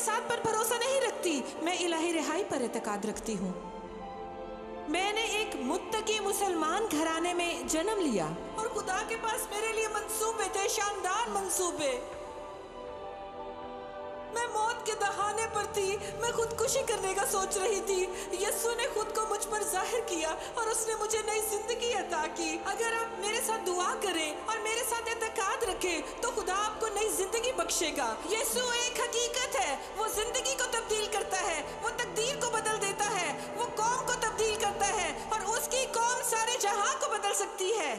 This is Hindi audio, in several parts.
साथ पर भरोसा नहीं रखती मैं इलाही रिहाई पर एतकाद रखती हूँ मैंने एक मुत्तकी मुसलमान घराने में जन्म लिया और खुदा के पास मेरे लिए मंसूबे थे शानदार मंसूबे मैं मौत के दहाने पर थी मैं खुदकुशी करने का सोच रही थी यस्सु ने खुद को मुझ पर जाहिर किया और उसने मुझे नई जिंदगी अता की अगर आप मेरे साथ दुआ करें और मेरे रखे तो खुदा आपको नई जिंदगी बख्शेगा यीशु एक हकीकत है वो जिंदगी को तब्दील करता है वो तकदीर को बदल देता है वो कौम को तब्दील करता है और उसकी कौम सारे जहां को बदल सकती है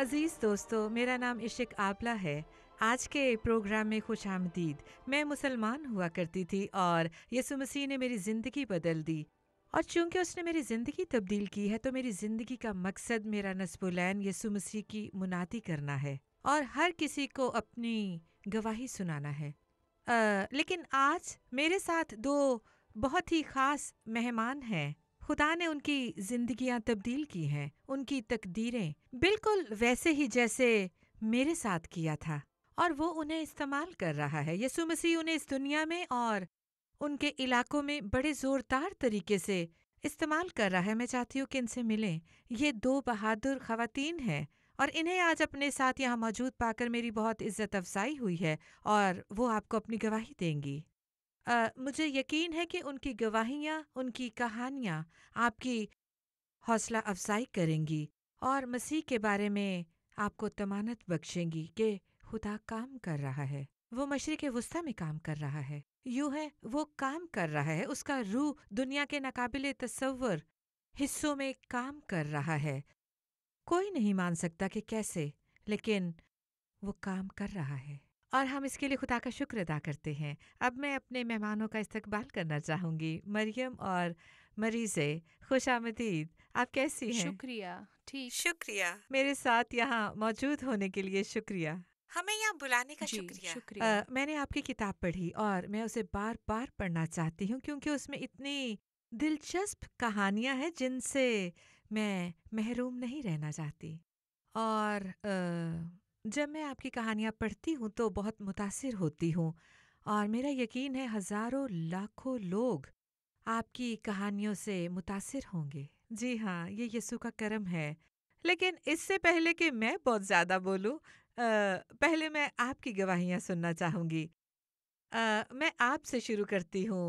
अजीज़ दोस्तों मेरा नाम इशिक आपला है आज के प्रोग्राम में खुश आमदीद मैं मुसलमान हुआ करती थी और यसु मसीह ने मेरी ज़िंदगी बदल दी और चूंकि उसने मेरी ज़िंदगी तब्दील की है तो मेरी ज़िंदगी का मकसद मेरा नसबुलैन यसु मसीह की मुनादी करना है और हर किसी को अपनी गवाही सुनाना है आ, लेकिन आज मेरे साथ दो बहुत ही ख़ास मेहमान हैं खुदा ने उनकी जिंदगियां तब्दील की हैं उनकी तकदीरें बिल्कुल वैसे ही जैसे मेरे साथ किया था और वो उन्हें इस्तेमाल कर रहा है यसु मसीह उन्हें इस दुनिया में और उनके इलाकों में बड़े ज़ोरदार तरीके से इस्तेमाल कर रहा है मैं चाहती हूँ कि इनसे मिलें ये दो बहादुर खातन हैं और इन्हें आज अपने साथ यहाँ मौजूद पाकर मेरी बहुत इज्जत अफजाई हुई है और वो आपको अपनी गवाही देंगी आ, मुझे यकीन है कि उनकी गवाहियाँ उनकी कहानियाँ आपकी हौसला अफजाई करेंगी और मसीह के बारे में आपको तमानत बख्शेंगी कि खुदा काम कर रहा है वो मशरक वस्ता में काम कर रहा है यूं है वो काम कर रहा है उसका रूह दुनिया के नाकाबिल तस्वर हिस्सों में काम कर रहा है कोई नहीं मान सकता कि कैसे लेकिन वो काम कर रहा है और हम इसके लिए खुदा का शुक्र अदा करते हैं अब मैं अपने मेहमानों का इस्तकबाल करना चाहूंगी मरियम और मरीज़े खुश आमदीद आप कैसी हैं शुक्रिया ठीक शुक्रिया मेरे साथ यहाँ मौजूद होने के लिए शुक्रिया हमें यहाँ बुलाने का शुक्रिया शुक्रिया आ, मैंने आपकी किताब पढ़ी और मैं उसे बार बार पढ़ना चाहती हूँ क्योंकि उसमें इतनी दिलचस्प कहानियाँ हैं जिनसे मैं महरूम नहीं रहना चाहती और आ, जब मैं आपकी कहानियाँ पढ़ती हूँ तो बहुत मुतासर होती हूँ और मेरा यकीन है हज़ारों लाखों लोग आपकी कहानियों से मुतासर होंगे जी हाँ ये यीशु का करम है लेकिन इससे पहले कि मैं बहुत ज़्यादा बोलूँ पहले मैं आपकी गवाहियाँ सुनना चाहूँगी मैं आपसे शुरू करती हूँ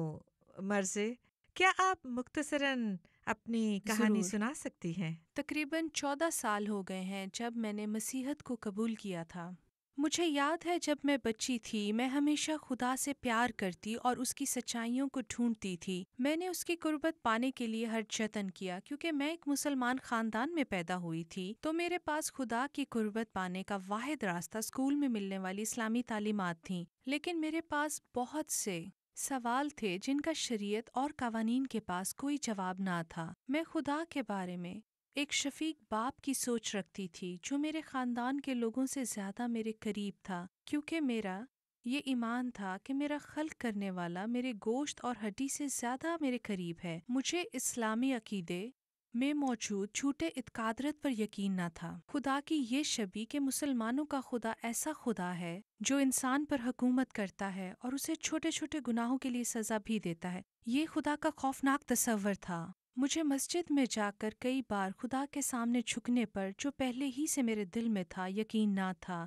मर्जे क्या आप मुख्तसरन अपनी कहानी सुना सकती हैं तकरीबन चौदह साल हो गए हैं जब मैंने मसीहत को कबूल किया था मुझे याद है जब मैं बच्ची थी मैं हमेशा खुदा से प्यार करती और उसकी सच्चाइयों को ढूंढती थी मैंने उसकी गुर्बत पाने के लिए हर जतन किया क्योंकि मैं एक मुसलमान खानदान में पैदा हुई थी तो मेरे पास खुदा की गुर्बत पाने का वाहिद रास्ता स्कूल में मिलने वाली इस्लामी तालीमत थी लेकिन मेरे पास बहुत से सवाल थे जिनका शरीयत और कवानीन के पास कोई जवाब ना था मैं खुदा के बारे में एक शफीक बाप की सोच रखती थी जो मेरे ख़ानदान के लोगों से ज़्यादा मेरे करीब था क्योंकि मेरा ये ईमान था कि मेरा खल करने वाला मेरे गोश्त और हड्डी से ज़्यादा मेरे करीब है मुझे इस्लामी अकीदे में मौजूद झूठे इतकादरत पर यकीन न था खुदा की ये शबी कि मुसलमानों का खुदा ऐसा खुदा है जो इंसान पर हकूमत करता है और उसे छोटे छोटे गुनाहों के लिए सज़ा भी देता है ये खुदा का खौफनाक तस्वर था मुझे मस्जिद में जाकर कई बार खुदा के सामने झुकने पर जो पहले ही से मेरे दिल में था यकीन ना था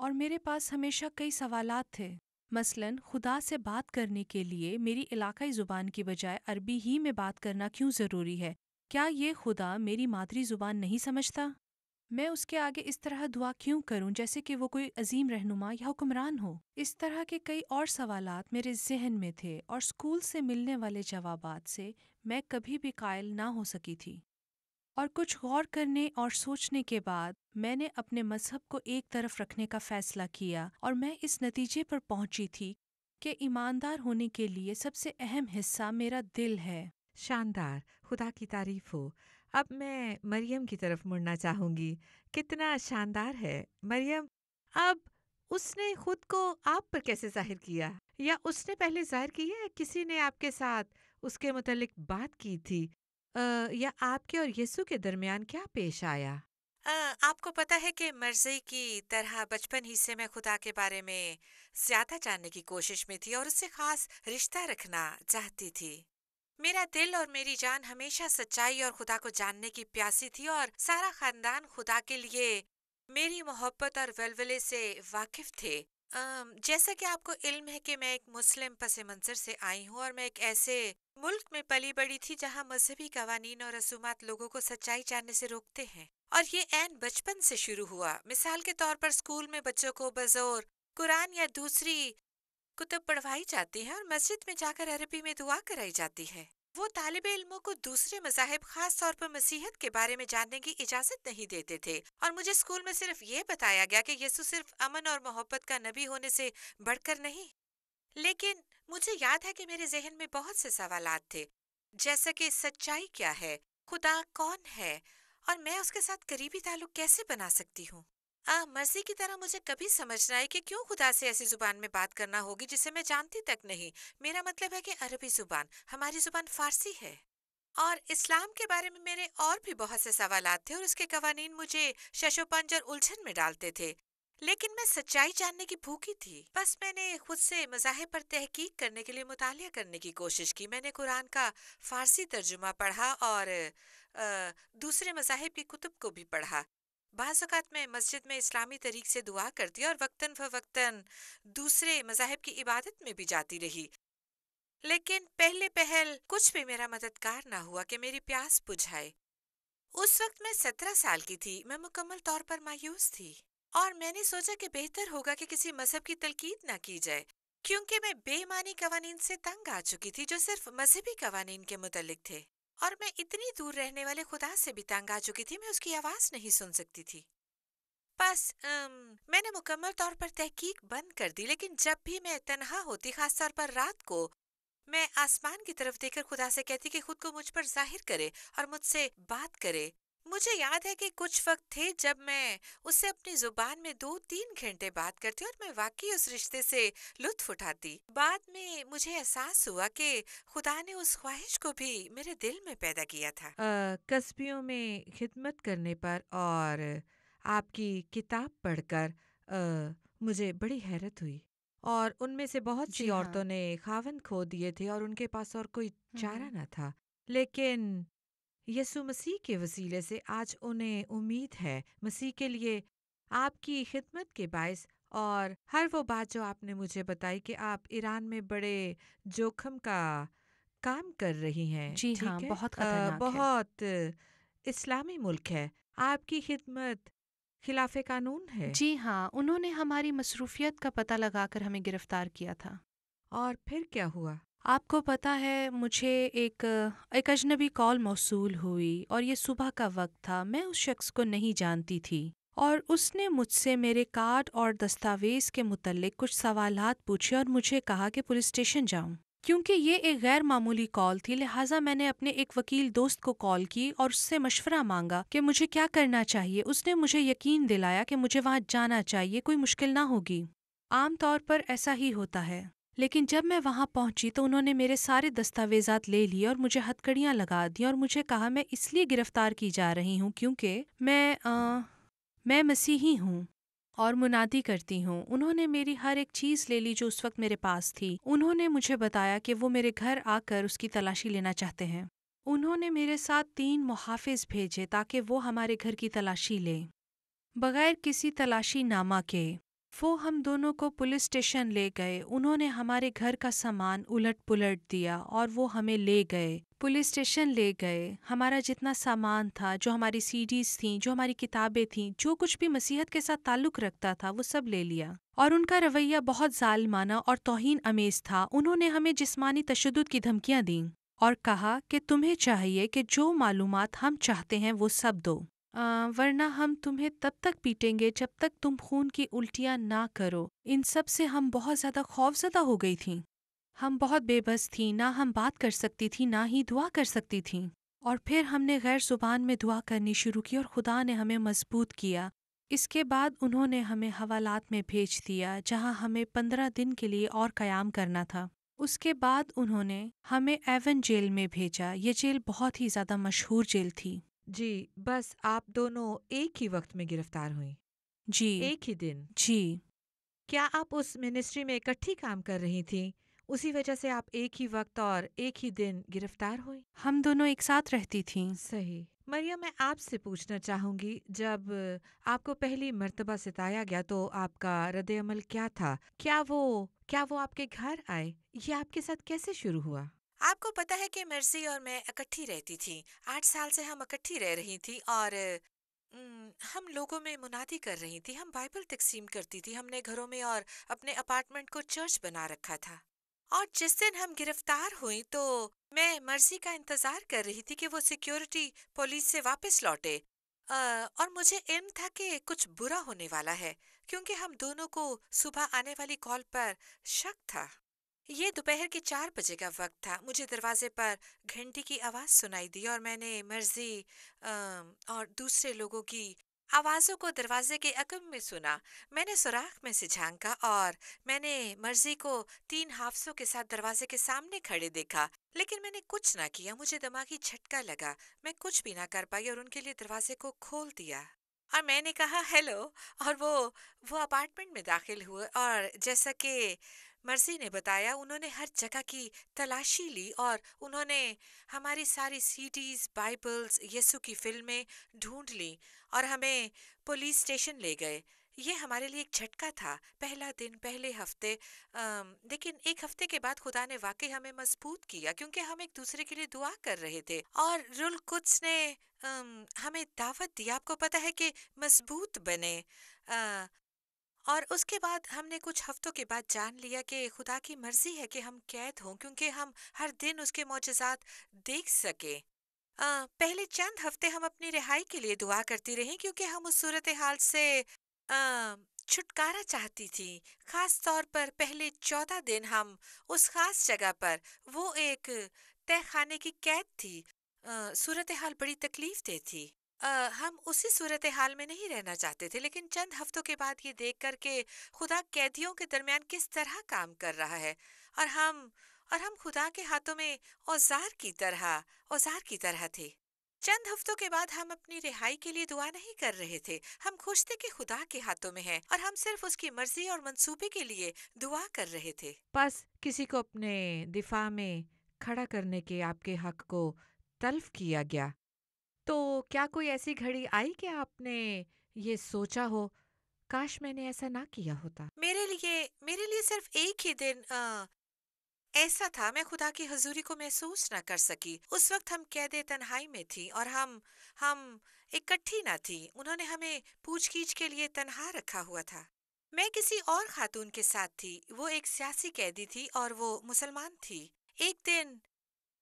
और मेरे पास हमेशा कई सवाल थे मसलन खुदा से बात करने के लिए मेरी इलाकाई ज़ुबान की बजाय अरबी ही में बात करना क्यों ज़रूरी है क्या ये खुदा मेरी मादरी ज़ुबान नहीं समझता मैं उसके आगे इस तरह दुआ क्यों करूं जैसे कि वो कोई अजीम रहनुमा या हुक्मरान हो इस तरह के कई और सवाल मेरे जहन में थे और स्कूल से मिलने वाले जवाब से मैं कभी भी कायल ना हो सकी थी और कुछ गौर करने और सोचने के बाद मैंने अपने मजहब को एक तरफ रखने का फैसला किया और मैं इस नतीजे पर पहुंची थी कि ईमानदार होने के लिए सबसे अहम हिस्सा मेरा दिल है शानदार खुदा की तारीफ हो अब मैं मरियम की तरफ मुड़ना चाहूंगी कितना शानदार है मरियम अब उसने खुद को आप पर कैसे जाहिर किया या उसने पहले जाहिर किया या किसी ने आपके साथ उसके मतलब बात की थी आ, या आपके और यीशु के दरमियान क्या पेश आया आ, आपको पता है कि मर्जी की तरह बचपन ही से मैं खुदा के बारे में ज्यादा जानने की कोशिश में थी और उससे खास रिश्ता रखना चाहती थी मेरा दिल और मेरी जान हमेशा सच्चाई और खुदा को जानने की प्यासी थी और सारा खानदान खुदा के लिए मेरी मोहब्बत और वलवले से वाकिफ थे जैसा कि आपको इल्म है कि मैं एक मुस्लिम पस मंजर से आई हूँ और मैं एक ऐसे मुल्क में पली बड़ी थी जहाँ मजहबी कवानीन और रसूमात लोगों को सच्चाई जानने से रोकते हैं और ये एन बचपन से शुरू हुआ मिसाल के तौर पर स्कूल में बच्चों को बजोर कुरान या दूसरी कुतुब तो पढ़वाई जाती है और मस्जिद में जाकर अरबी में दुआ कराई जाती है वो तालब इलमों को दूसरे मजाहब खास तौर पर मसीहत के बारे में जानने की इजाज़त नहीं देते थे और मुझे स्कूल में सिर्फ ये बताया गया कि यीशु सिर्फ अमन और मोहब्बत का नबी होने से बढ़कर नहीं लेकिन मुझे याद है कि मेरे जहन में बहुत से सवाल थे जैसा कि सच्चाई क्या है खुदा कौन है और मैं उसके साथ करीबी ताल्लुक कैसे बना सकती हूँ आ, हाँ, मर्जी की तरह मुझे कभी समझना है कि क्यों खुदा से ऐसी जुबान में बात करना होगी जिसे मैं जानती तक नहीं मेरा मतलब है कि अरबी जुबान हमारी जुबान फारसी है और इस्लाम के बारे में मेरे और भी बहुत से सवाल थे और उसके कवानीन मुझे शशोपंज और उलझन में डालते थे लेकिन मैं सच्चाई जानने की भूखी थी बस मैंने खुद से मज़ाहे पर तहकीक करने के लिए मुताल करने की कोशिश की मैंने कुरान का फारसी तर्जुमा पढ़ा और आ, दूसरे मज़ाहब की कुतुब को भी पढ़ा बाज़ात मैं मस्जिद में इस्लामी तरीक से दुआ करती और वक्ता फ़वक्ता दूसरे मजाहब की इबादत में भी जाती रही लेकिन पहले पहल कुछ भी मेरा मददगार ना हुआ कि मेरी प्यास बुझाए उस वक्त मैं सत्रह साल की थी मैं मुकम्मल तौर पर मायूस थी और मैंने सोचा कि बेहतर होगा कि किसी मजहब की तलकीद ना की जाए क्योंकि मैं बेमानी कवानीन से तंग आ चुकी थी जो सिर्फ मजहबी कवानीन के मुतलिक थे और मैं इतनी दूर रहने वाले खुदा से भी तंग आ चुकी थी मैं उसकी आवाज नहीं सुन सकती थी बस मैंने मुकम्मल तौर पर तहकीक बंद कर दी लेकिन जब भी मैं तनहा होती खासतौर पर रात को मैं आसमान की तरफ देखकर खुदा से कहती कि खुद को मुझ पर जाहिर करे और मुझसे बात करे मुझे याद है कि कुछ वक्त थे जब मैं उससे अपनी जुबान में दो तीन घंटे बात करती और मैं वाकई उस रिश्ते से लुत्फ उठाती बाद में मुझे एहसास हुआ कि खुदा ने उस ख्वाहिश को भी मेरे दिल में पैदा किया था कस्बियों में खिदमत करने पर और आपकी किताब पढ़कर मुझे बड़ी हैरत हुई और उनमें से बहुत सी हाँ। औरतों हाँ। ने खावन खो दिए थे और उनके पास और कोई चारा हम्म। ना था लेकिन यसु मसीह के वसीले से आज उन्हें उम्मीद है मसीह के लिए आपकी खिदमत के बायस और हर वो बात जो आपने मुझे बताई कि आप ईरान में बड़े जोखम का काम कर रही हैं जी हाँ है? बहुत आ, बहुत इस्लामी मुल्क है आपकी खिदमत खिलाफ कानून है जी हाँ उन्होंने हमारी मसरूफियत का पता लगाकर हमें गिरफ्तार किया था और फिर क्या हुआ आपको पता है मुझे एक एक अजनबी कॉल मौसूल हुई और ये सुबह का वक्त था मैं उस शख्स को नहीं जानती थी और उसने मुझसे मेरे कार्ड और दस्तावेज़ के मुतलक कुछ सवाल पूछे और मुझे कहा कि पुलिस स्टेशन जाऊं क्योंकि ये एक गैर मामूली कॉल थी लिहाजा मैंने अपने एक वकील दोस्त को कॉल की और उससे मशवरा मांगा कि मुझे क्या करना चाहिए उसने मुझे यकीन दिलाया कि मुझे वहाँ जाना चाहिए कोई मुश्किल ना होगी आमतौर पर ऐसा ही होता है लेकिन जब मैं वहाँ पहुँची तो उन्होंने मेरे सारे दस्तावेजात ले लिए और मुझे हथकड़ियाँ लगा दी और मुझे कहा मैं इसलिए गिरफ्तार की जा रही हूँ क्योंकि मैं आ, मैं मसीही हूँ और मुनादी करती हूँ उन्होंने मेरी हर एक चीज़ ले ली जो उस वक्त मेरे पास थी उन्होंने मुझे बताया कि वो मेरे घर आकर उसकी तलाशी लेना चाहते हैं उन्होंने मेरे साथ तीन मुहाफिज भेजे ताकि वो हमारे घर की तलाशी लें बगैर किसी तलाशी नामा के वो हम दोनों को पुलिस स्टेशन ले गए उन्होंने हमारे घर का सामान उलट पुलट दिया और वो हमें ले गए पुलिस स्टेशन ले गए हमारा जितना सामान था जो हमारी सीडीज थी जो हमारी किताबें थीं जो कुछ भी मसीहत के साथ ताल्लुक रखता था वो सब ले लिया और उनका रवैया बहुत जालमाना और तोहन अमेज था उन्होंने हमें जिस्मानी तशद की धमकियाँ दीं और कहा कि तुम्हें चाहिए कि जो मालूम हम चाहते हैं वो सब दो वरना हम तुम्हें तब तक पीटेंगे जब तक तुम खून की उल्टियाँ ना करो इन सब से हम बहुत ज़्यादा खौफजदा हो गई थीं हम बहुत बेबस थीं ना हम बात कर सकती थी ना ही दुआ कर सकती थीं और फिर हमने गैर ज़ुबान में दुआ करनी शुरू की और खुदा ने हमें मजबूत किया इसके बाद उन्होंने हमें हवालात में भेज दिया जहाँ हमें पंद्रह दिन के लिए और क़याम करना था उसके बाद उन्होंने हमें एवन जेल में भेजा ये जेल बहुत ही ज़्यादा मशहूर जेल थी जी बस आप दोनों एक ही वक्त में गिरफ्तार हुई जी एक ही दिन जी क्या आप उस मिनिस्ट्री में इकट्ठी काम कर रही थी उसी वजह से आप एक ही वक्त और एक ही दिन गिरफ्तार हुई हम दोनों एक साथ रहती थीं सही मरिया मैं आपसे पूछना चाहूंगी जब आपको पहली मर्तबा सिताया गया तो आपका रद अमल क्या था क्या वो क्या वो आपके घर आए ये आपके साथ कैसे शुरू हुआ आपको पता है कि मर्जी और मैं इकट्ठी रहती थी आठ साल से हम इकट्ठी रह रही थी और हम लोगों में मुनादी कर रही थी हम बाइबल तकसीम करती थी हमने घरों में और अपने अपार्टमेंट को चर्च बना रखा था और जिस दिन हम गिरफ्तार हुई तो मैं मर्जी का इंतजार कर रही थी कि वो सिक्योरिटी पुलिस से वापस लौटे आ, और मुझे इम था कि कुछ बुरा होने वाला है क्योंकि हम दोनों को सुबह आने वाली कॉल पर शक था ये दोपहर के चार बजे का वक्त था मुझे दरवाजे पर घंटी की आवाज़ सुनाई दी और मैंने मर्जी और दूसरे लोगों की आवाज़ों को दरवाजे के अकम में सुना मैंने सुराख में से झांका और मैंने मर्जी को तीन हाफसों के साथ दरवाजे के सामने खड़े देखा लेकिन मैंने कुछ ना किया मुझे दिमागी झटका लगा मैं कुछ भी ना कर पाई और उनके लिए दरवाजे को खोल दिया और मैंने कहा हेलो और वो वो अपार्टमेंट में दाखिल हुए और जैसा कि मर्जी ने बताया उन्होंने हर जगह की तलाशी ली और उन्होंने हमारी सारी सीडीज बाइबल्स यीशु की फिल्में ढूंढ ली और हमें पुलिस स्टेशन ले गए ये हमारे लिए एक झटका था पहला दिन पहले हफ्ते लेकिन एक हफ्ते के बाद खुदा ने वाकई हमें मजबूत किया क्योंकि हम एक दूसरे के लिए दुआ कर रहे थे और रुल कुछ ने आ, हमें दावत दी आपको पता है कि मजबूत बने आ, और उसके बाद हमने कुछ हफ्तों के बाद जान लिया कि खुदा की मर्जी है कि हम कैद हों क्योंकि हम हर दिन उसके मोजात देख सकें पहले चंद हफ्ते हम अपनी रिहाई के लिए दुआ करती रहीं क्योंकि हम उस सूरत हाल से छुटकारा चाहती थी खास तौर पर पहले चौदह दिन हम उस खास जगह पर वो एक तय खाने की कैद थी सूरत हाल बड़ी तकलीफ दे थी आ, हम उसी सूरत हाल में नहीं रहना चाहते थे लेकिन चंद हफ्तों के बाद ये देख कर के खुदा कैदियों के दरमियान किस तरह काम कर रहा है और हम और हम खुदा के हाथों में औजार की तरह औजार की तरह थे चंद हफ्तों के बाद हम अपनी रिहाई के लिए दुआ नहीं कर रहे थे हम खुश थे कि खुदा के हाथों में है और हम सिर्फ उसकी मर्जी और मंसूबे के लिए दुआ कर रहे थे बस किसी को अपने दिफा में खड़ा करने के आपके हक को तल्फ किया गया तो क्या कोई ऐसी घड़ी आई कि आपने ये सोचा हो काश मैंने ऐसा ना किया होता मेरे लिए मेरे लिए सिर्फ एक ही दिन आ, ऐसा था मैं खुदा की हजूरी को महसूस ना कर सकी उस वक्त हम कैद तन्हाई में थी और हम हम इकट्ठी ना थी उन्होंने हमें पूछकीछ के लिए तन्हा रखा हुआ था मैं किसी और खातून के साथ थी वो एक सियासी कैदी थी और वो मुसलमान थी एक दिन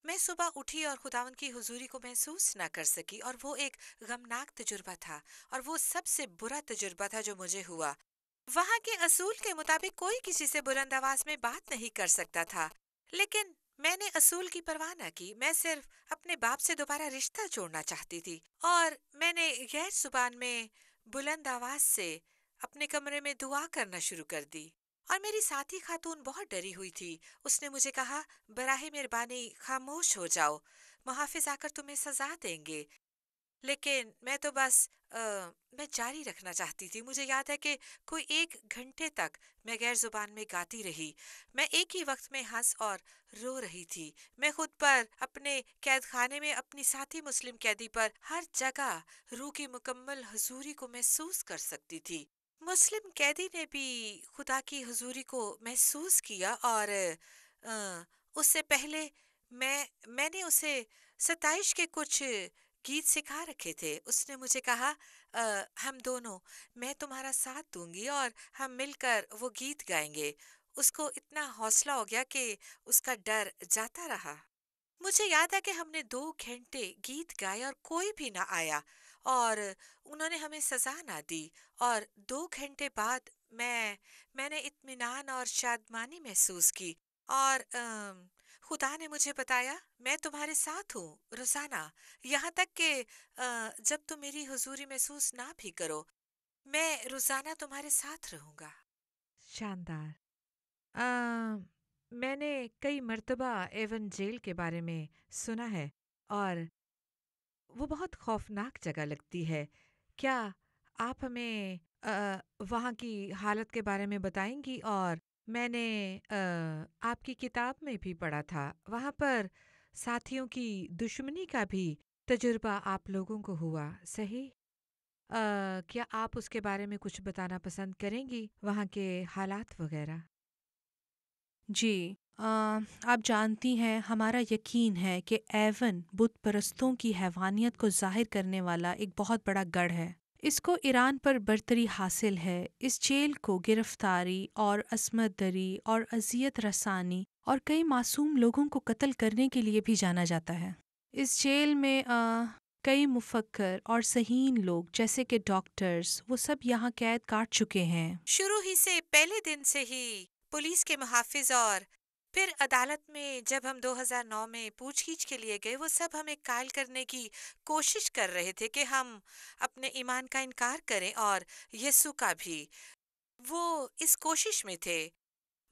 मैं सुबह उठी और खुदावन की हुजूरी को महसूस ना कर सकी और वो एक गमनाक तजुर्बा था और वो सबसे बुरा तजुर्बा था जो मुझे हुआ वहाँ के असूल के मुताबिक कोई किसी से बुलंद आवाज में बात नहीं कर सकता था लेकिन मैंने असूल की परवाह न की मैं सिर्फ अपने बाप से दोबारा रिश्ता जोड़ना चाहती थी और मैंने गैर जुबान में बुलंद आवाज से अपने कमरे में दुआ करना शुरू कर दी और मेरी साथी खातून बहुत डरी हुई थी उसने मुझे कहा बराहे मेहरबानी खामोश हो जाओ मुहाफिज आकर तुम्हें सजा देंगे लेकिन मैं तो बस आ, मैं जारी रखना चाहती थी मुझे याद है कि कोई एक घंटे तक मैं गैर जुबान में गाती रही मैं एक ही वक्त में हंस और रो रही थी मैं खुद पर अपने कैद खाने में अपनी साथी मुस्लिम कैदी पर हर जगह रूह की मुकम्मल हजूरी को महसूस कर सकती थी मुस्लिम कैदी ने भी खुदा की हजूरी को महसूस किया और उससे पहले मैं मैंने उसे सताइश के कुछ गीत सिखा रखे थे उसने मुझे कहा आ, हम दोनों मैं तुम्हारा साथ दूंगी और हम मिलकर वो गीत गाएंगे उसको इतना हौसला हो गया कि उसका डर जाता रहा मुझे याद है कि हमने दो घंटे गीत गाए और कोई भी ना आया और उन्होंने हमें सज़ा ना दी और दो घंटे बाद मैं मैंने इत्मीनान और शादमानी महसूस की और आ, खुदा ने मुझे बताया मैं तुम्हारे साथ हूँ रोज़ाना यहाँ तक कि जब तुम मेरी हुजूरी महसूस ना भी करो मैं रोज़ाना तुम्हारे साथ रहूँगा शानदार मैंने कई मर्तबा एवन जेल के बारे में सुना है और वो बहुत खौफनाक जगह लगती है क्या आप हमें वहाँ की हालत के बारे में बताएंगी और मैंने आ, आपकी किताब में भी पढ़ा था वहाँ पर साथियों की दुश्मनी का भी तजुर्बा आप लोगों को हुआ सही आ, क्या आप उसके बारे में कुछ बताना पसंद करेंगी वहाँ के हालात वगैरह जी आप जानती हैं हमारा यकीन है कि एवन बुद्ध परस्तों की हैवानियत को जाहिर करने वाला एक बहुत बड़ा गढ़ है इसको ईरान पर बर्तरी हासिल है इस जेल को गिरफ्तारी और असमत दरी और अजियत रसानी और कई मासूम लोगों को कत्ल करने के लिए भी जाना जाता है इस जेल में आ, कई मुफक्कर और सहीन लोग जैसे कि डॉक्टर्स वो सब यहाँ कैद काट चुके हैं शुरू ही से पहले दिन से ही पुलिस के मुहाफिज और फिर अदालत में जब हम 2009 में पूछगीछ के लिए गए वो सब हमें कायल करने की कोशिश कर रहे थे कि हम अपने ईमान का इनकार करें और यसु का भी वो इस कोशिश में थे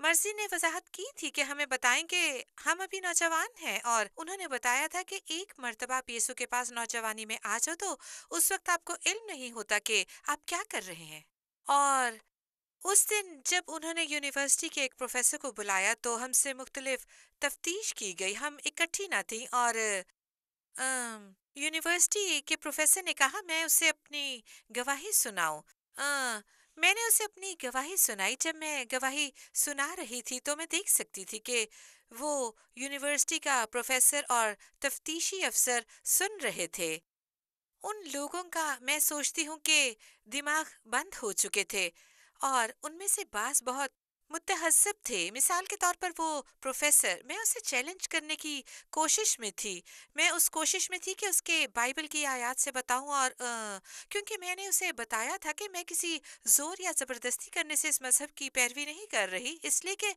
मर्जी ने वजाहत की थी कि हमें बताएं कि हम अभी नौजवान हैं और उन्होंने बताया था कि एक मरतबा आप यीशु के पास नौजवानी में आ जाओ तो उस वक्त आपको इल्म नहीं होता कि आप क्या कर रहे हैं और उस दिन जब उन्होंने यूनिवर्सिटी के एक प्रोफेसर को बुलाया तो हमसे मुख्तलिफ तफ्तीश की गई हम इकट्ठी ना थी और यूनिवर्सिटी के प्रोफेसर ने कहा मैं उसे अपनी गवाही सुनाऊ मैंने उसे अपनी गवाही सुनाई जब मैं गवाही सुना रही थी तो मैं देख सकती थी कि वो यूनिवर्सिटी का प्रोफेसर और तफ्तीशी अफसर सुन रहे थे उन लोगों का मैं सोचती हूँ कि दिमाग बंद हो चुके थे और उनमें से बास बहुत मुतहसब थे मिसाल के तौर पर वो प्रोफेसर मैं उसे चैलेंज करने की कोशिश में थी मैं उस कोशिश में थी कि उसके बाइबल की आयात से बताऊं और क्योंकि मैंने उसे बताया था कि मैं किसी जोर या ज़बरदस्ती करने से इस मज़हब की पैरवी नहीं कर रही इसलिए कि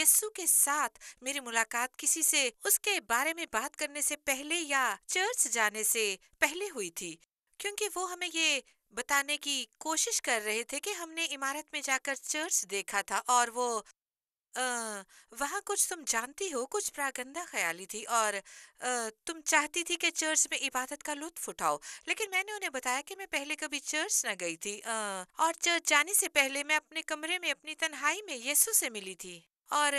यस्सु के साथ मेरी मुलाकात किसी से उसके बारे में बात करने से पहले या चर्च जाने से पहले हुई थी क्योंकि वो हमें ये बताने की कोशिश कर रहे थे कि हमने इमारत में जाकर चर्च देखा था और वो वहाँ कुछ तुम जानती हो कुछ प्रागंदा ख्याली थी और आ, तुम चाहती थी कि चर्च में इबादत का लुत्फ उठाओ लेकिन मैंने उन्हें बताया कि मैं पहले कभी चर्च न गई थी आ, और चर्च जाने से पहले मैं अपने कमरे में अपनी तन्हाई में यीशु से मिली थी और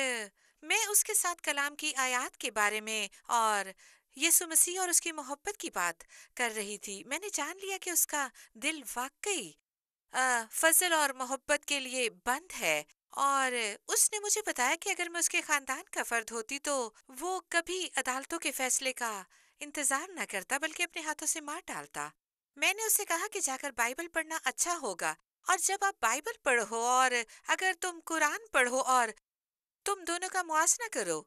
मैं उसके साथ कलाम की आयात के बारे में और यीशु मसीह और उसकी मोहब्बत की बात कर रही थी मैंने जान लिया कि उसका दिल वाकई फजल और मोहब्बत के लिए बंद है और उसने मुझे बताया कि अगर मैं उसके खानदान का फर्द होती तो वो कभी अदालतों के फैसले का इंतजार न करता बल्कि अपने हाथों से मार डालता मैंने उससे कहा कि जाकर बाइबल पढ़ना अच्छा होगा और जब आप बाइबल पढ़ो और अगर तुम कुरान पढ़ो और तुम दोनों का मुआसना करो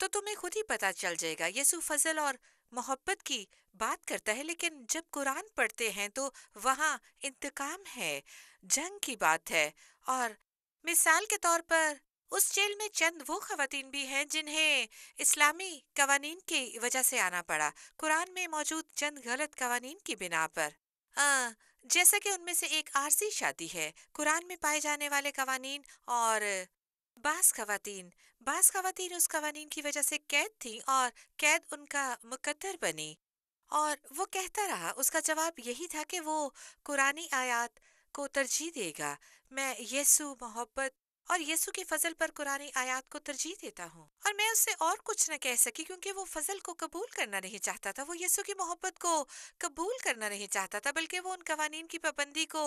तो तुम्हें खुद ही पता चल जाएगा यसु फजल और मोहब्बत की बात करता है लेकिन जब कुरान पढ़ते हैं तो वहाँ इंतकाम है जंग की बात है और मिसाल के तौर पर उस जेल में चंद वो खातन भी हैं जिन्हें इस्लामी कवानीन की वजह से आना पड़ा कुरान में मौजूद चंद गलत कवानीन की बिना पर आ, जैसा कि उनमें से एक आरसी शादी है कुरान में पाए जाने वाले कवानीन और बास खातन बास खातन उस कवानीन की वजह से कैद थी और कैद उनका मुकदर बनी और वो कहता रहा उसका जवाब यही था कि वो कुरानी आयात को तरजीह देगा मैं यसु मोहब्बत और यसु की फजल पर कुरानी आयात को तरजीह देता हूँ और मैं उससे और कुछ न कह सकी क्योंकि वो फजल को कबूल करना नहीं चाहता था वो यसु की मोहब्बत को कबूल करना नहीं चाहता था बल्कि वो उन कवानीन की पाबंदी को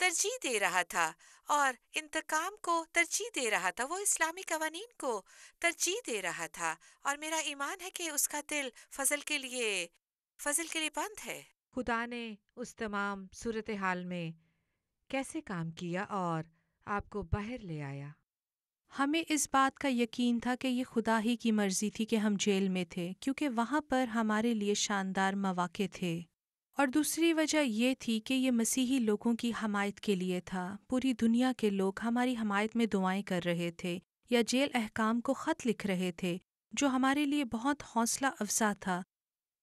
तरजीह दे रहा था और इंतकाम को तरजीह दे रहा था वो इस्लामी कवानीन को तरजीह दे रहा था और मेरा ईमान है कि उसका दिल फजल के लिए फजल के लिए बंद है खुदा ने उस तमाम सूरत हाल में कैसे काम किया और आपको बाहर ले आया हमें इस बात का यकीन था कि ये खुदा ही की मर्ज़ी थी कि हम जेल में थे क्योंकि वहाँ पर हमारे लिए शानदार मौाक़े थे और दूसरी वजह ये थी कि ये मसीही लोगों की हमायत के लिए था पूरी दुनिया के लोग हमारी हमायत में दुआएं कर रहे थे या जेल अहकाम को ख़त लिख रहे थे जो हमारे लिए बहुत हौसला अफजा था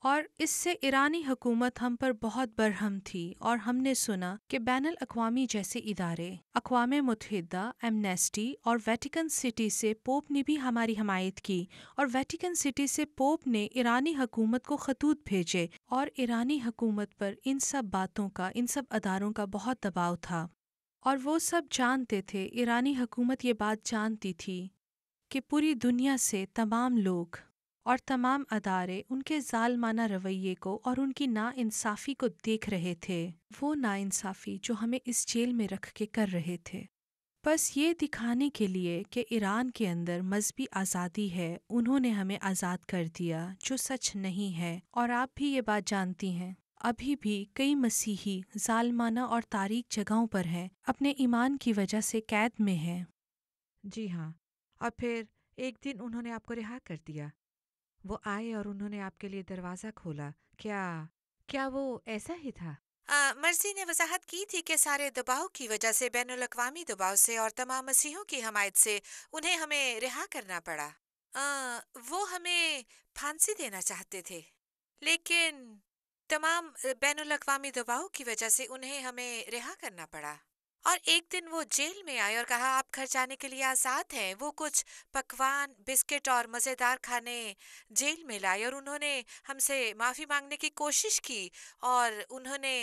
और इससे ईरानी हुकूमत हम पर बहुत बरहम थी और हमने सुना कि बैन अवी जैसे इदारे अकवाम मतहदा एमनेस्टी और वेटिकन सिटी से पोप ने भी हमारी हमायत की और वेटिकन सिटी से पोप ने ईरानी हुकूमत को खतूत भेजे और ईरानी हुकूमत पर इन सब बातों का इन सब अदारों का बहुत दबाव था और वो सब जानते थे ईरानी हुकूमत ये बात जानती थी कि पूरी दुनिया से तमाम लोग और तमाम अदारे उनके जालमाना रवैये को और उनकी नाइंसाफ़ी को देख रहे थे वो नाइंसाफ़ी जो हमें इस जेल में रख के कर रहे थे बस ये दिखाने के लिए कि ईरान के अंदर मजहबी आज़ादी है उन्होंने हमें आज़ाद कर दिया जो सच नहीं है और आप भी ये बात जानती हैं अभी भी कई मसीही जालमाना और तारीख जगहों पर हैं अपने ईमान की वजह से कैद में हैं जी हाँ और फिर एक दिन उन्होंने आपको रिहा कर दिया वो आए और उन्होंने आपके लिए दरवाजा खोला क्या क्या वो ऐसा ही था आ, मर्जी ने वजाहत की थी कि सारे दबाव की वजह से बैन अवी दबाव से और तमाम मसीहों की हमायत से उन्हें हमें रिहा करना पड़ा आ, वो हमें फांसी देना चाहते थे लेकिन तमाम बैन अवी दबाव की वजह से उन्हें हमें रिहा करना पड़ा और एक दिन वो जेल में आए और कहा आप घर जाने के लिए आज़ाद हैं वो कुछ पकवान बिस्किट और मज़ेदार खाने जेल में लाए और उन्होंने हमसे माफ़ी मांगने की कोशिश की और उन्होंने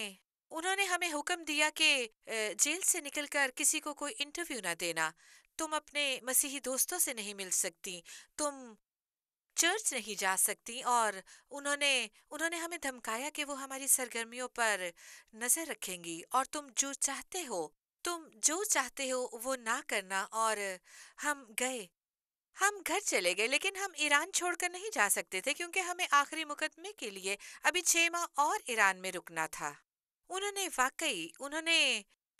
उन्होंने हमें हुक्म दिया कि जेल से निकलकर किसी को कोई इंटरव्यू ना देना तुम अपने मसीही दोस्तों से नहीं मिल सकती तुम चर्च नहीं जा सकती और उन्होंने उन्होंने हमें धमकाया कि वो हमारी सरगर्मियों पर नज़र रखेंगी और तुम जो चाहते हो तुम जो चाहते हो वो ना करना और हम गए हम घर चले गए लेकिन हम ईरान छोड़कर नहीं जा सकते थे क्योंकि हमें आखिरी मुकदमे के लिए अभी छह माह और ईरान में रुकना था उन्होंने वाकई उन्होंने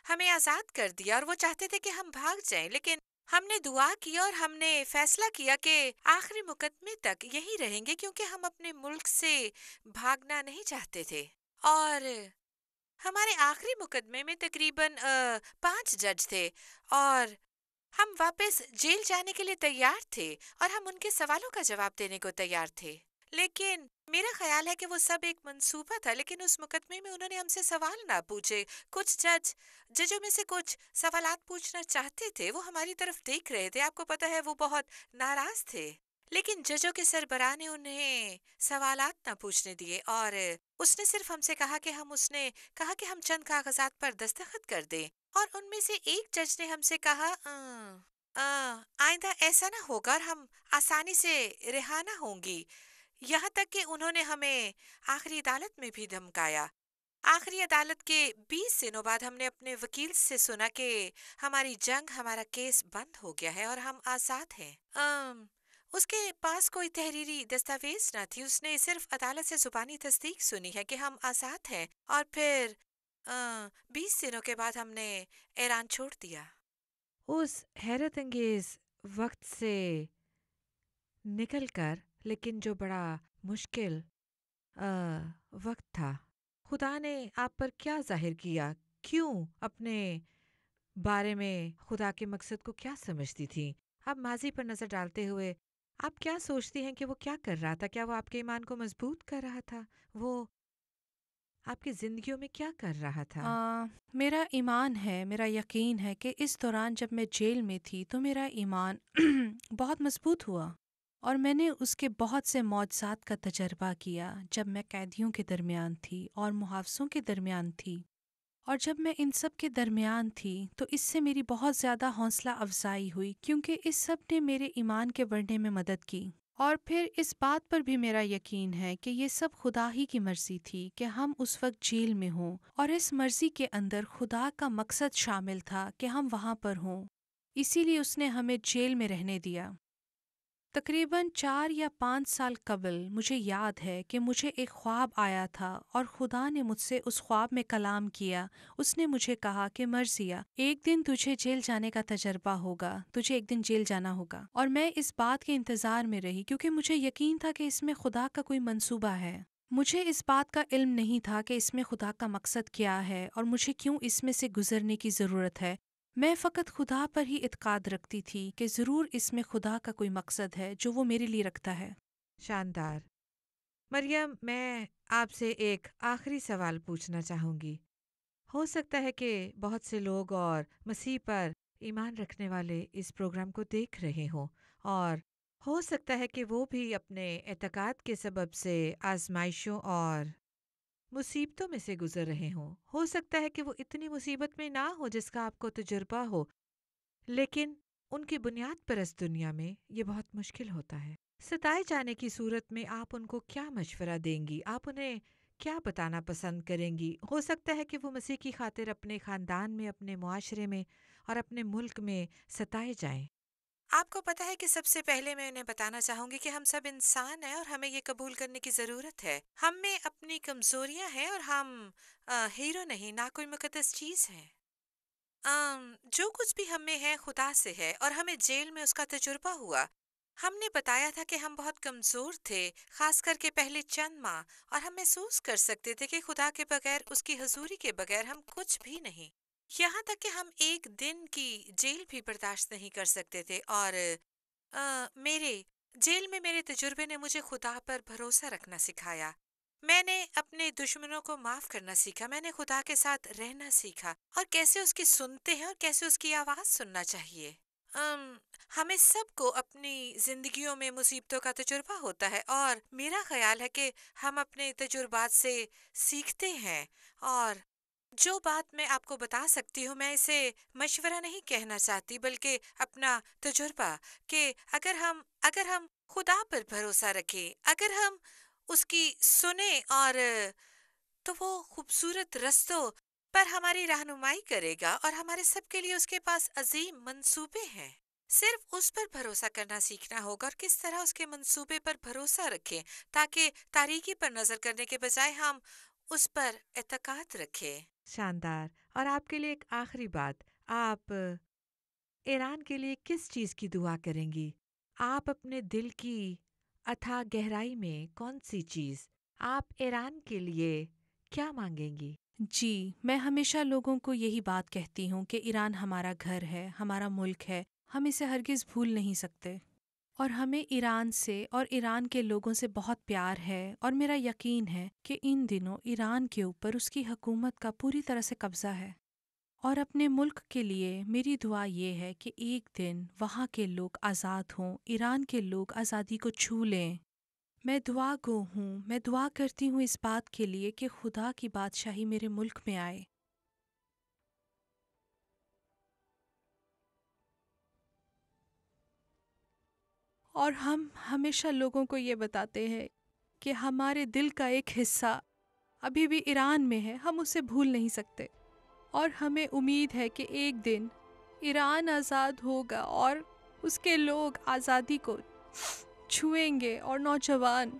हमें आज़ाद कर दिया और वो चाहते थे कि हम भाग जाएं लेकिन हमने दुआ की और हमने फैसला किया कि आखिरी मुकदमे तक यहीं रहेंगे क्योंकि हम अपने मुल्क से भागना नहीं चाहते थे और हमारे आखिरी मुकदमे में तकरीबन पाँच पांच जज थे और हम वापस जेल जाने के लिए तैयार थे और हम उनके सवालों का जवाब देने को तैयार थे लेकिन मेरा ख्याल है कि वो सब एक मंसूबा था लेकिन उस मुकदमे में उन्होंने हमसे सवाल ना पूछे कुछ जज जजों में से कुछ सवालात पूछना चाहते थे वो हमारी तरफ देख रहे थे आपको पता है वो बहुत नाराज थे लेकिन जजों के सरबराह ने उन्हें सवालत न पूछने दिए और उसने सिर्फ हमसे कहा कि हम उसने कहा कि हम चंद कागजात पर दस्तखत कर दें और उनमें से एक जज ने हमसे कहा आइंदा ऐसा ना होगा और हम आसानी से रिहाना होंगी यहाँ तक कि उन्होंने हमें आखिरी अदालत में भी धमकाया आखिरी अदालत के बीस दिनों बाद हमने अपने वकील से सुना कि हमारी जंग हमारा केस बंद हो गया है और हम आज़ाद हैं उसके पास कोई तहरीरी दस्तावेज न थी उसने सिर्फ अदालत से जुबानी तस्दीक सुनी है कि हम आज़ाद हैं और फिर बीस दिनों के बाद हमने ऐरान छोड़ दिया उस हैरत अंगेज वक्त से निकल कर लेकिन जो बड़ा मुश्किल आ, वक्त था खुदा ने आप पर क्या जाहिर किया क्यों अपने बारे में खुदा के मकसद को क्या समझती थी आप माजी पर नज़र डालते हुए आप क्या सोचती हैं कि वो क्या कर रहा था क्या वो आपके ईमान को मजबूत कर रहा था वो आपकी ज़िंदगियों में क्या कर रहा था आ, मेरा ईमान है मेरा यकीन है कि इस दौरान जब मैं जेल में थी तो मेरा ईमान बहुत मजबूत हुआ और मैंने उसके बहुत से मौजात का तजर्बा किया जब मैं कैदियों के दरमियान थी और मुहावसों के दरमियान थी और जब मैं इन सब के दरमियान थी तो इससे मेरी बहुत ज़्यादा हौसला अफजाई हुई क्योंकि इस सब ने मेरे ईमान के बढ़ने में मदद की और फिर इस बात पर भी मेरा यकीन है कि ये सब खुदा ही की मर्जी थी कि हम उस वक्त जेल में हों और इस मर्जी के अंदर खुदा का मकसद शामिल था कि हम वहाँ पर हों इसीलिए उसने हमें जेल में रहने दिया तकरीबन चार या पाँच साल कबल मुझे याद है कि मुझे एक ख्वाब आया था और खुदा ने मुझसे उस ख्वाब में कलाम किया उसने मुझे कहा कि मर्जिया एक दिन तुझे जेल जाने का तजर्बा होगा तुझे एक दिन जेल जाना होगा और मैं इस बात के इंतज़ार में रही क्योंकि मुझे यकीन था कि इसमें खुदा का कोई मंसूबा है मुझे इस बात का इल्म नहीं था कि इसमें खुदा का मकसद क्या है और मुझे क्यों इसमें से गुजरने की ज़रूरत है मैं फ़कत खुदा पर ही इतकाद रखती थी कि ज़रूर इसमें खुदा का कोई मकसद है जो वो मेरे लिए रखता है शानदार मरियम मैं आपसे एक आखिरी सवाल पूछना चाहूँगी हो सकता है कि बहुत से लोग और मसीह पर ईमान रखने वाले इस प्रोग्राम को देख रहे हों और हो सकता है कि वो भी अपने एतकाद के सबब से आजमाइशों और मुसीबतों में से गुजर रहे हों हो सकता है कि वो इतनी मुसीबत में ना हो जिसका आपको तजुर्बा हो लेकिन उनकी बुनियाद परस्त दुनिया में ये बहुत मुश्किल होता है सताए जाने की सूरत में आप उनको क्या मशवरा देंगी आप उन्हें क्या बताना पसंद करेंगी हो सकता है कि वो मसीह की खातिर अपने ख़ानदान में अपने मुआरे में और अपने मुल्क में सताए जाएं आपको पता है कि सबसे पहले मैं उन्हें बताना चाहूंगी कि हम सब इंसान हैं और हमें ये कबूल करने की ज़रूरत है हम में अपनी कमजोरियां हैं और हम आ, हीरो नहीं ना कोई मुकदस चीज़ है आ, जो कुछ भी हम में है खुदा से है और हमें जेल में उसका तजुर्बा हुआ हमने बताया था कि हम बहुत कमज़ोर थे ख़ास करके पहले चंद माह और हम महसूस कर सकते थे कि खुदा के बगैर उसकी हजूरी के बगैर हम कुछ भी नहीं यहाँ तक कि हम एक दिन की जेल भी बर्दाश्त नहीं कर सकते थे और आ, मेरे जेल में मेरे तजुर्बे ने मुझे खुदा पर भरोसा रखना सिखाया मैंने अपने दुश्मनों को माफ करना सीखा मैंने खुदा के साथ रहना सीखा और कैसे उसकी सुनते हैं और कैसे उसकी आवाज़ सुनना चाहिए अम, हमें सबको अपनी जिंदगियों में मुसीबतों का तजुर्बा होता है और मेरा ख्याल है कि हम अपने तजुर्बात से सीखते हैं और जो बात मैं आपको बता सकती हूँ मैं इसे मशवरा नहीं कहना चाहती बल्कि अपना तजुर्बा कि अगर हम अगर हम खुदा पर भरोसा रखें अगर हम उसकी सुने और तो वो खूबसूरत रस्तों पर हमारी रहनुमाई करेगा और हमारे सबके लिए उसके पास अजीम मंसूबे हैं सिर्फ उस पर भरोसा करना सीखना होगा और किस तरह उसके मंसूबे पर भरोसा रखें ताकि तारीखी पर नजर करने के बजाय हम उस पर एतकात रखे शानदार और आपके लिए एक आखिरी बात आप ईरान के लिए किस चीज़ की दुआ करेंगी आप अपने दिल की अथा गहराई में कौन सी चीज़ आप ईरान के लिए क्या मांगेंगी जी मैं हमेशा लोगों को यही बात कहती हूँ कि ईरान हमारा घर है हमारा मुल्क है हम इसे हरगिज़ भूल नहीं सकते और हमें ईरान से और ईरान के लोगों से बहुत प्यार है और मेरा यकीन है कि इन दिनों ईरान के ऊपर उसकी हकूमत का पूरी तरह से कब्ज़ा है और अपने मुल्क के लिए मेरी दुआ ये है कि एक दिन वहाँ के लोग आज़ाद हों ईरान के लोग आज़ादी को छू लें मैं दुआ गो हूँ मैं दुआ करती हूँ इस बात के लिए कि खुदा की बादशाही मेरे मुल्क में आए और हम हमेशा लोगों को ये बताते हैं कि हमारे दिल का एक हिस्सा अभी भी ईरान में है हम उसे भूल नहीं सकते और हमें उम्मीद है कि एक दिन ईरान आज़ाद होगा और उसके लोग आज़ादी को छुएंगे और नौजवान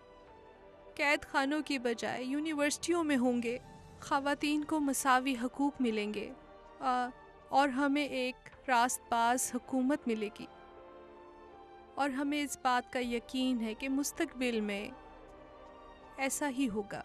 कैद खानों की बजाय यूनिवर्सिटियों में होंगे ख़वान को मसावी हकूक़ मिलेंगे आ, और हमें एक रास्त बाज हुकूमत मिलेगी और हमें इस बात का यकीन है कि मुस्तकबिल में ऐसा ही होगा